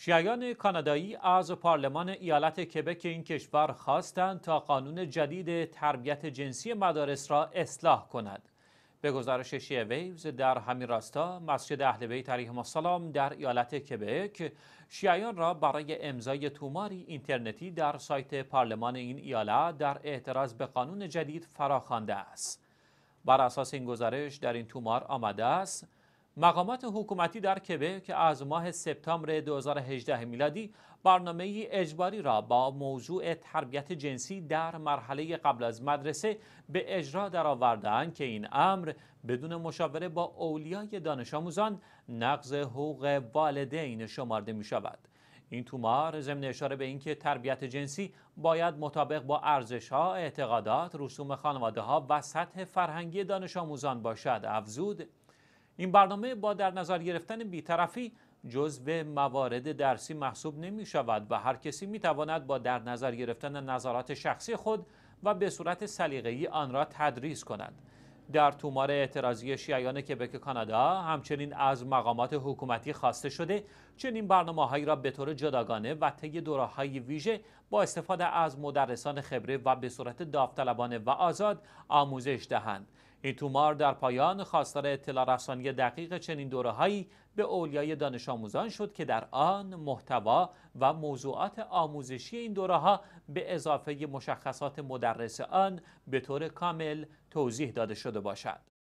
شیعیان کانادایی از پارلمان ایالت کبک این کشور خواستند تا قانون جدید تربیت جنسی مدارس را اصلاح کند. به گزارش شیعه ویوز در همین راستا مسجد اهل بیت علیهم السلام در ایالت کبک شیعیان را برای امضای توماری اینترنتی در سایت پارلمان این ایالت در اعتراض به قانون جدید فراخوانده است. بر اساس این گزارش در این تومار آمده است مقامات حکومتی در که از ماه سپتامبر 2018 میلادی برنامه اجباری را با موضوع تربیت جنسی در مرحله قبل از مدرسه به اجرا درآوردهاند که این امر بدون مشاوره با اولیای دانش آموزان نقض حقوق والدین شمارده می شود. این تومار ضمن اشاره به اینکه تربیت جنسی باید مطابق با ارزش ها، اعتقادات، رسوم خانواده ها و سطح فرهنگی دانش آموزان باشد افزود این برنامه با در نظر گرفتن بیطرفی جزو موارد درسی محسوب نمی شود و هر کسی می تواند با در نظر گرفتن نظرات شخصی خود و به صورت سلیقه‌ای آن را تدریس کند. در تومار اعتراضی شیعیان کبک کانادا همچنین از مقامات حکومتی خواسته شده چنین برنامه هایی را به طور جداگانه و طی های ویژه با استفاده از مدرسان خبره و به صورت داوطلبانه و آزاد آموزش دهند این تومار در پایان خواستار اطلاع رسانی دقیق چنین دورههایی به اولیای دانش آموزان شد که در آن محتوا و موضوعات آموزشی این دوره ها به اضافه مشخصات مدرس آن به طور کامل توضیح داده شده باشد.